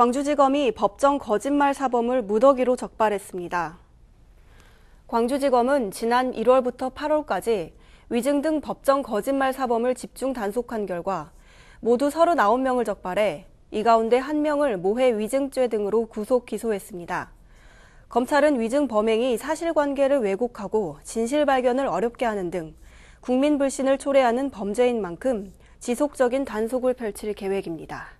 광주지검이 법정 거짓말 사범을 무더기로 적발했습니다. 광주지검은 지난 1월부터 8월까지 위증 등 법정 거짓말 사범을 집중 단속한 결과 모두 39명을 적발해 이 가운데 1명을 모해 위증죄 등으로 구속 기소했습니다. 검찰은 위증 범행이 사실관계를 왜곡하고 진실 발견을 어렵게 하는 등 국민 불신을 초래하는 범죄인 만큼 지속적인 단속을 펼칠 계획입니다.